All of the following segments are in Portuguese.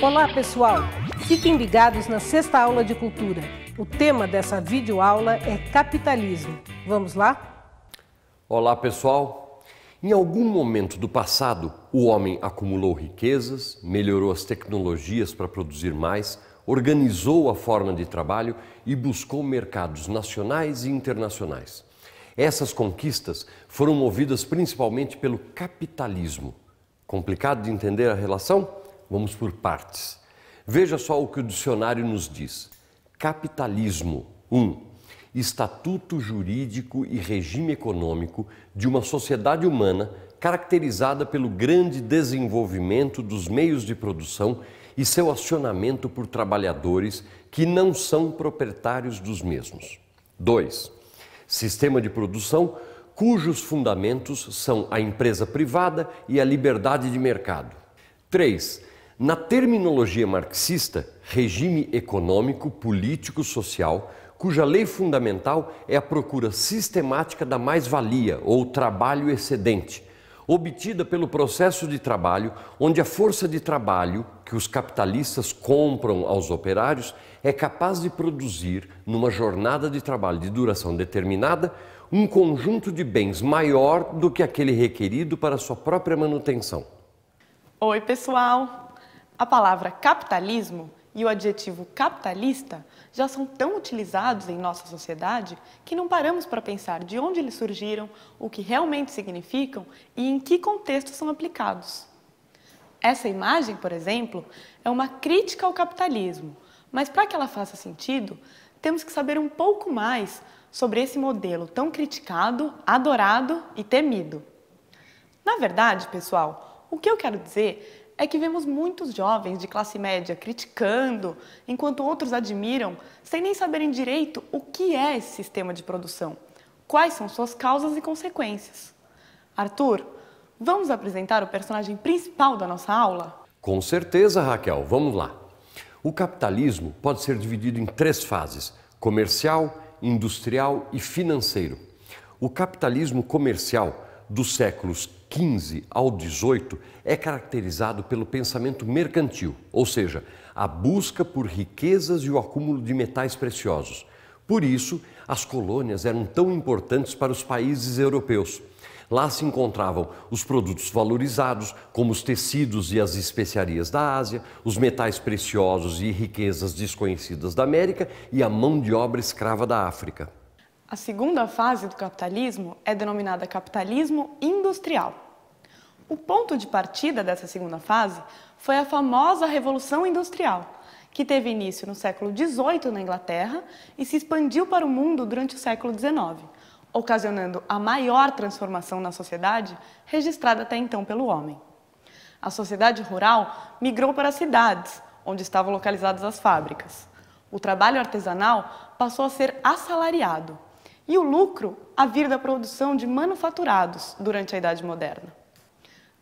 Olá, pessoal! Fiquem ligados na sexta aula de cultura. O tema dessa videoaula é capitalismo. Vamos lá? Olá, pessoal! Em algum momento do passado, o homem acumulou riquezas, melhorou as tecnologias para produzir mais, organizou a forma de trabalho e buscou mercados nacionais e internacionais. Essas conquistas foram movidas principalmente pelo capitalismo. Complicado de entender a relação? Vamos por partes. Veja só o que o dicionário nos diz. Capitalismo 1. Um, estatuto jurídico e regime econômico de uma sociedade humana caracterizada pelo grande desenvolvimento dos meios de produção e seu acionamento por trabalhadores que não são proprietários dos mesmos. 2. Sistema de produção cujos fundamentos são a empresa privada e a liberdade de mercado. 3. Na terminologia marxista, regime econômico, político, social, cuja lei fundamental é a procura sistemática da mais-valia ou trabalho excedente, obtida pelo processo de trabalho, onde a força de trabalho que os capitalistas compram aos operários é capaz de produzir, numa jornada de trabalho de duração determinada, um conjunto de bens maior do que aquele requerido para sua própria manutenção. Oi, pessoal! A palavra capitalismo e o adjetivo capitalista já são tão utilizados em nossa sociedade que não paramos para pensar de onde eles surgiram, o que realmente significam e em que contexto são aplicados. Essa imagem, por exemplo, é uma crítica ao capitalismo, mas para que ela faça sentido, temos que saber um pouco mais sobre esse modelo tão criticado, adorado e temido. Na verdade, pessoal, o que eu quero dizer é que vemos muitos jovens de classe média criticando, enquanto outros admiram, sem nem saberem direito o que é esse sistema de produção, quais são suas causas e consequências. Arthur, vamos apresentar o personagem principal da nossa aula? Com certeza, Raquel, vamos lá. O capitalismo pode ser dividido em três fases: comercial, industrial e financeiro. O capitalismo comercial dos séculos 15 ao 18 é caracterizado pelo pensamento mercantil, ou seja, a busca por riquezas e o acúmulo de metais preciosos. Por isso, as colônias eram tão importantes para os países europeus. Lá se encontravam os produtos valorizados, como os tecidos e as especiarias da Ásia, os metais preciosos e riquezas desconhecidas da América e a mão de obra escrava da África. A segunda fase do capitalismo é denominada capitalismo industrial. O ponto de partida dessa segunda fase foi a famosa Revolução Industrial, que teve início no século XVIII na Inglaterra e se expandiu para o mundo durante o século XIX, ocasionando a maior transformação na sociedade registrada até então pelo homem. A sociedade rural migrou para as cidades, onde estavam localizadas as fábricas. O trabalho artesanal passou a ser assalariado, e o lucro a vir da produção de manufaturados durante a Idade Moderna.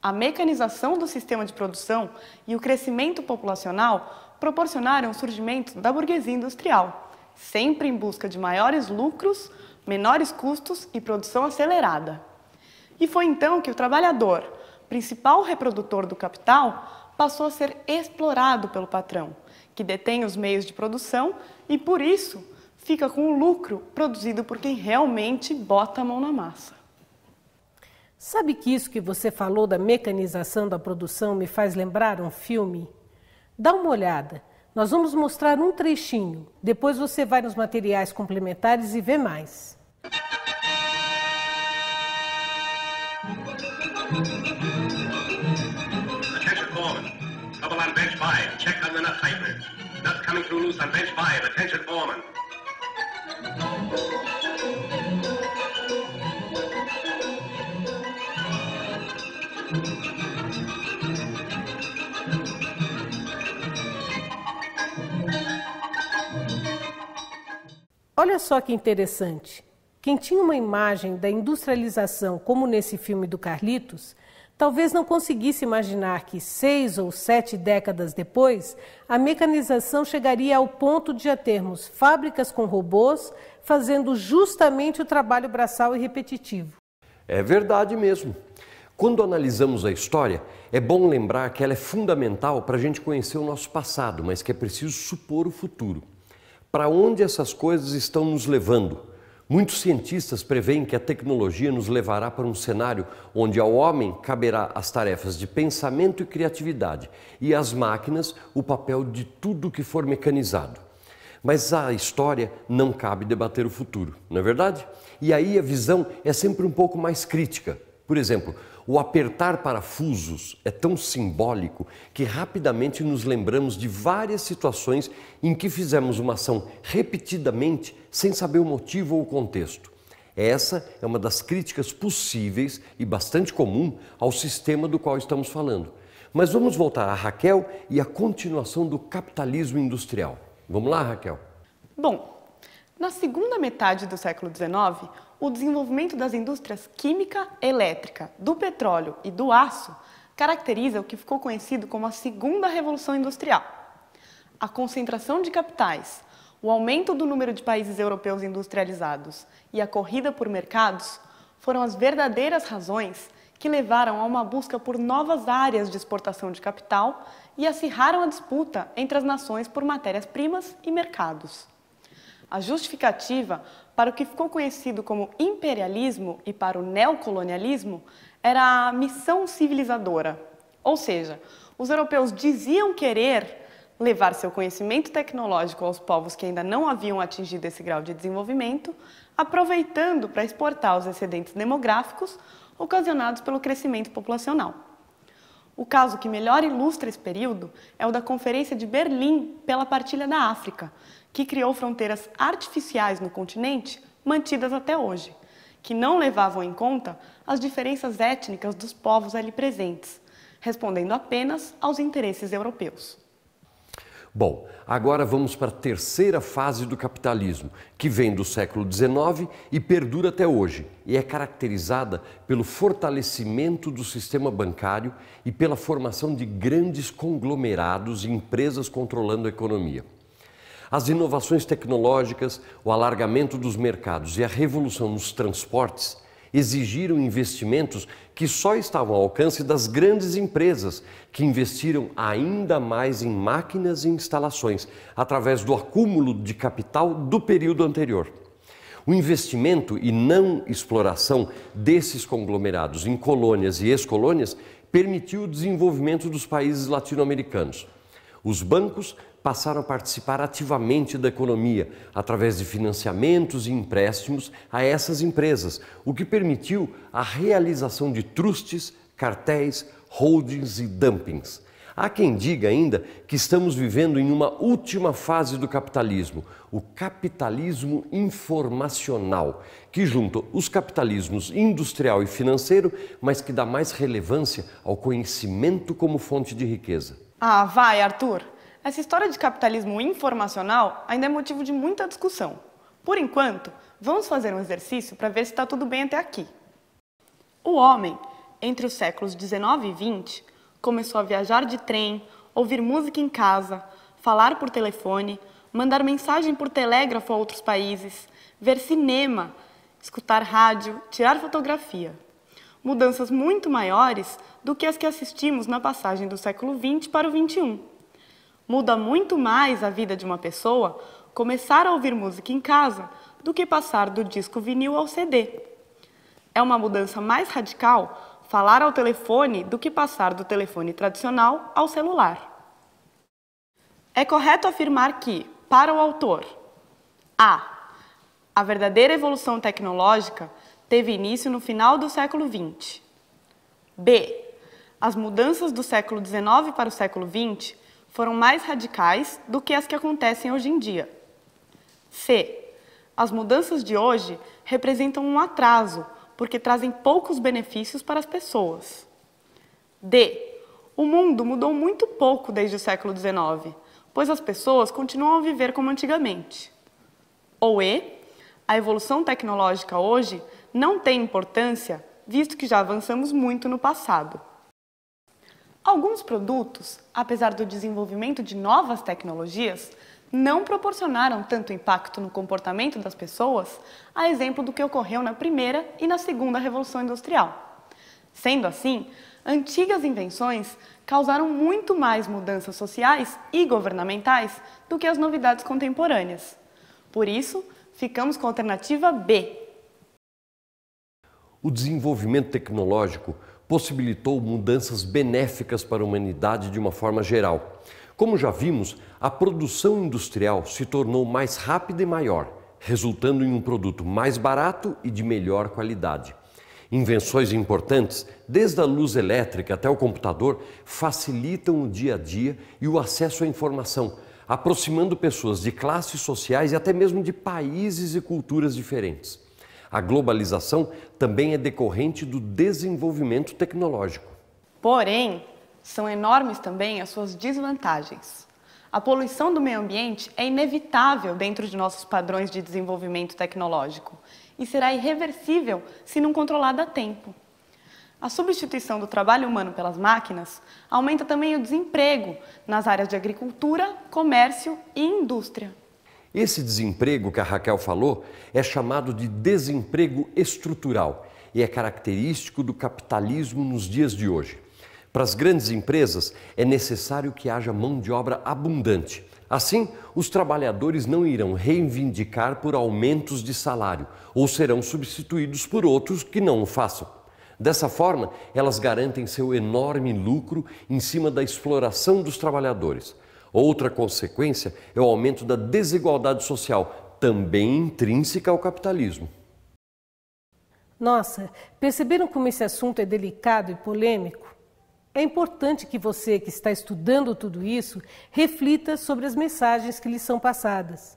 A mecanização do sistema de produção e o crescimento populacional proporcionaram o surgimento da burguesia industrial, sempre em busca de maiores lucros, menores custos e produção acelerada. E foi então que o trabalhador, principal reprodutor do capital, passou a ser explorado pelo patrão, que detém os meios de produção e, por isso, fica com o lucro produzido por quem realmente bota a mão na massa. Sabe que isso que você falou da mecanização da produção me faz lembrar um filme? Dá uma olhada. Nós vamos mostrar um trechinho. Depois você vai nos materiais complementares e vê mais. Attention foreman. Trouble on bench 5. Check on the nut tightness. Nuts coming through loose on bench 5. Attention foreman. Olha só que interessante. Quem tinha uma imagem da industrialização, como nesse filme do Carlitos, talvez não conseguisse imaginar que seis ou sete décadas depois, a mecanização chegaria ao ponto de já termos fábricas com robôs fazendo justamente o trabalho braçal e repetitivo. É verdade mesmo. Quando analisamos a história, é bom lembrar que ela é fundamental para a gente conhecer o nosso passado, mas que é preciso supor o futuro. Para onde essas coisas estão nos levando? Muitos cientistas preveem que a tecnologia nos levará para um cenário onde ao homem caberá as tarefas de pensamento e criatividade e às máquinas o papel de tudo que for mecanizado. Mas a história não cabe debater o futuro, não é verdade? E aí a visão é sempre um pouco mais crítica. Por exemplo, o apertar parafusos é tão simbólico que rapidamente nos lembramos de várias situações em que fizemos uma ação repetidamente sem saber o motivo ou o contexto. Essa é uma das críticas possíveis e bastante comum ao sistema do qual estamos falando. Mas vamos voltar a Raquel e a continuação do capitalismo industrial. Vamos lá, Raquel? Bom, na segunda metade do século XIX, o desenvolvimento das indústrias química, elétrica, do petróleo e do aço caracteriza o que ficou conhecido como a Segunda Revolução Industrial. A concentração de capitais, o aumento do número de países europeus industrializados e a corrida por mercados foram as verdadeiras razões que levaram a uma busca por novas áreas de exportação de capital e acirraram a disputa entre as nações por matérias-primas e mercados. A justificativa para o que ficou conhecido como imperialismo e para o neocolonialismo era a missão civilizadora. Ou seja, os europeus diziam querer levar seu conhecimento tecnológico aos povos que ainda não haviam atingido esse grau de desenvolvimento, aproveitando para exportar os excedentes demográficos ocasionados pelo crescimento populacional. O caso que melhor ilustra esse período é o da Conferência de Berlim pela Partilha da África, que criou fronteiras artificiais no continente mantidas até hoje, que não levavam em conta as diferenças étnicas dos povos ali presentes, respondendo apenas aos interesses europeus. Bom, agora vamos para a terceira fase do capitalismo, que vem do século XIX e perdura até hoje, e é caracterizada pelo fortalecimento do sistema bancário e pela formação de grandes conglomerados e empresas controlando a economia. As inovações tecnológicas, o alargamento dos mercados e a revolução nos transportes exigiram investimentos que só estavam ao alcance das grandes empresas, que investiram ainda mais em máquinas e instalações, através do acúmulo de capital do período anterior. O investimento e não exploração desses conglomerados em colônias e ex-colônias permitiu o desenvolvimento dos países latino-americanos. Os bancos passaram a participar ativamente da economia através de financiamentos e empréstimos a essas empresas, o que permitiu a realização de trustes, cartéis, holdings e dumpings. Há quem diga ainda que estamos vivendo em uma última fase do capitalismo, o capitalismo informacional, que junta os capitalismos industrial e financeiro, mas que dá mais relevância ao conhecimento como fonte de riqueza. Ah, vai, Arthur! Essa história de capitalismo informacional ainda é motivo de muita discussão. Por enquanto, vamos fazer um exercício para ver se está tudo bem até aqui. O homem, entre os séculos 19 e 20, começou a viajar de trem, ouvir música em casa, falar por telefone, mandar mensagem por telégrafo a outros países, ver cinema, escutar rádio, tirar fotografia mudanças muito maiores do que as que assistimos na passagem do século XX para o XXI. Muda muito mais a vida de uma pessoa começar a ouvir música em casa do que passar do disco vinil ao CD. É uma mudança mais radical falar ao telefone do que passar do telefone tradicional ao celular. É correto afirmar que, para o autor, a. A verdadeira evolução tecnológica teve início no final do século XX. B. As mudanças do século XIX para o século XX foram mais radicais do que as que acontecem hoje em dia. C. As mudanças de hoje representam um atraso, porque trazem poucos benefícios para as pessoas. D. O mundo mudou muito pouco desde o século XIX, pois as pessoas continuam a viver como antigamente. Ou E. A evolução tecnológica hoje não tem importância, visto que já avançamos muito no passado. Alguns produtos, apesar do desenvolvimento de novas tecnologias, não proporcionaram tanto impacto no comportamento das pessoas, a exemplo do que ocorreu na primeira e na segunda Revolução Industrial. Sendo assim, antigas invenções causaram muito mais mudanças sociais e governamentais do que as novidades contemporâneas. Por isso, ficamos com a alternativa B, o desenvolvimento tecnológico possibilitou mudanças benéficas para a humanidade de uma forma geral. Como já vimos, a produção industrial se tornou mais rápida e maior, resultando em um produto mais barato e de melhor qualidade. Invenções importantes, desde a luz elétrica até o computador, facilitam o dia a dia e o acesso à informação, aproximando pessoas de classes sociais e até mesmo de países e culturas diferentes. A globalização também é decorrente do desenvolvimento tecnológico. Porém, são enormes também as suas desvantagens. A poluição do meio ambiente é inevitável dentro de nossos padrões de desenvolvimento tecnológico e será irreversível se não controlada a tempo. A substituição do trabalho humano pelas máquinas aumenta também o desemprego nas áreas de agricultura, comércio e indústria. Esse desemprego que a Raquel falou é chamado de desemprego estrutural e é característico do capitalismo nos dias de hoje. Para as grandes empresas, é necessário que haja mão de obra abundante. Assim, os trabalhadores não irão reivindicar por aumentos de salário ou serão substituídos por outros que não o façam. Dessa forma, elas garantem seu enorme lucro em cima da exploração dos trabalhadores. Outra consequência é o aumento da desigualdade social, também intrínseca ao capitalismo. Nossa, perceberam como esse assunto é delicado e polêmico? É importante que você que está estudando tudo isso reflita sobre as mensagens que lhe são passadas.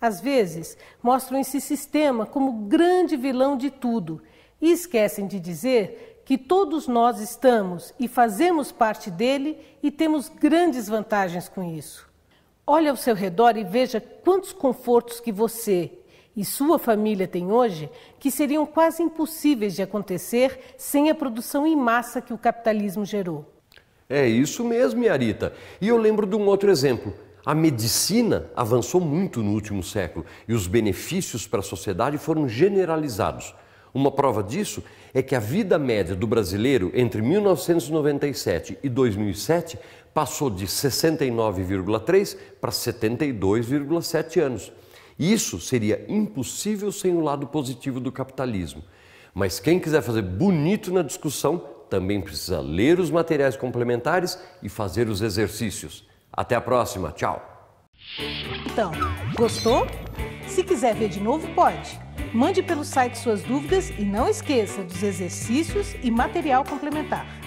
Às vezes, mostram esse sistema como grande vilão de tudo e esquecem de dizer que todos nós estamos e fazemos parte dele e temos grandes vantagens com isso. Olhe ao seu redor e veja quantos confortos que você e sua família têm hoje que seriam quase impossíveis de acontecer sem a produção em massa que o capitalismo gerou. É isso mesmo, Yarita. E eu lembro de um outro exemplo. A medicina avançou muito no último século e os benefícios para a sociedade foram generalizados. Uma prova disso é que a vida média do brasileiro entre 1997 e 2007 passou de 69,3 para 72,7 anos. Isso seria impossível sem o lado positivo do capitalismo. Mas quem quiser fazer bonito na discussão também precisa ler os materiais complementares e fazer os exercícios. Até a próxima, tchau! Então, gostou? Se quiser ver de novo, pode. Mande pelo site suas dúvidas e não esqueça dos exercícios e material complementar.